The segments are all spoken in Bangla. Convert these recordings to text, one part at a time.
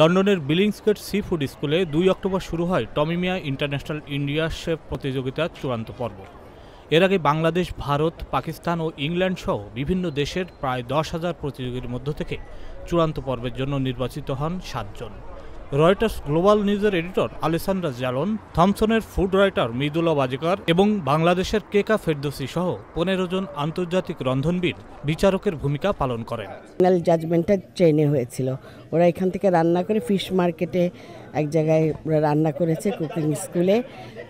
লন্ডনের বিলিংসগেট সি ফুড স্কুলে দুই অক্টোবর শুরু হয় টমিমিয়া ইন্টারন্যাশনাল ইন্ডিয়া শেফ প্রতিযোগিতার চূড়ান্ত পর্ব এর আগে বাংলাদেশ ভারত পাকিস্তান ও ইংল্যান্ড সহ বিভিন্ন দেশের প্রায় দশ হাজার প্রতিযোগীর মধ্য থেকে চূড়ান্ত পর্বের জন্য নির্বাচিত হন সাতজন রয়টার্স গ্লোবাল নিউজের এডিটর আলেসান্দ্রা জ্যালন থমসনের ফুড রাইটার মৃদুলা বাজিকার এবং বাংলাদেশের কেকা ফেরদোসি সহ পনেরো জন আন্তর্জাতিক রন্ধনবীর বিচারকের ভূমিকা পালন করেন ফাইনাল জাজমেন্টটা ট্রেনে হয়েছিল ওরা এখান থেকে রান্না করে ফিশ মার্কেটে এক জায়গায় ওরা রান্না করেছে কুকিং স্কুলে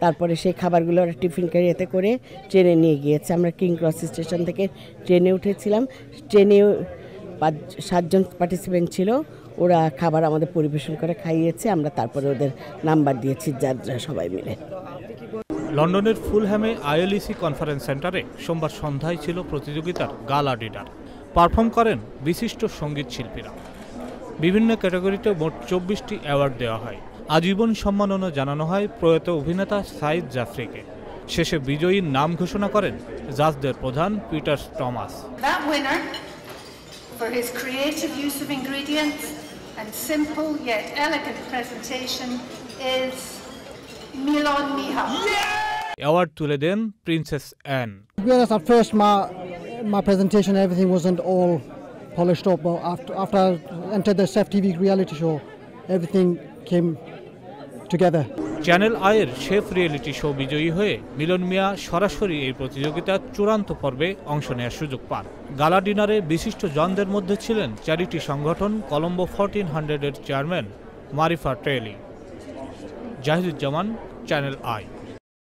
তারপরে সেই খাবারগুলো ওরা টিফিন ক্যারিয়াতে করে ট্রেনে নিয়ে গিয়েছে আমরা কিং ক্রস স্টেশন থেকে ট্রেনে উঠেছিলাম ট্রেনে পাঁচ সাতজন পার্টিসিপেন্ট ছিল ওরা খাবার আমাদের পরিবেশন করে খাইয়েছে আমরা তারপরে ওদের নাম্বার দিয়েছি যাত্রা সবাই মিলে লন্ডনের ফুলহ্যামে আইএলইসি কনফারেন্স সেন্টারে সোমবার সন্ধ্যায় ছিল প্রতিযোগিতার গালা ডিনার পারফর্ম করেন বিশিষ্ট সঙ্গীত শিল্পীরা বিভিন্ন ক্যাটাগরিতে মোট চব্বিশটি অ্যাওয়ার্ড দেওয়া হয় আজীবন সম্মাননা জানানো হয় প্রয়াত অভিনেতা সাইদ জাফরিকে শেষে বিজয়ীর নাম ঘোষণা করেন জাজদের প্রধান Peters Thomas and simple yet elegant presentation is Milon Miha. Yeah! Award Princess Anne. To be honest, at first my, my presentation everything wasn't all polished up, but after, after I entered the Chef TV reality show, everything came together. Channel আয়ের শেফ রিয়েলিটি শো বিজয়ী হয়ে মিলন মিয়া সরাসরি এই প্রতিযোগিতার চূড়ান্ত পর্বে অংশ নেওয়ার সুযোগ পান গালা ডিনারে বিশিষ্ট জনদের মধ্যে ছিলেন চ্যারিটি সংগঠন কলম্বো ফোরটিন হান্ড্রেডের চেয়ারম্যান মারিফা ট্রেলি জাহিদুজ্জামান চ্যানেল আয়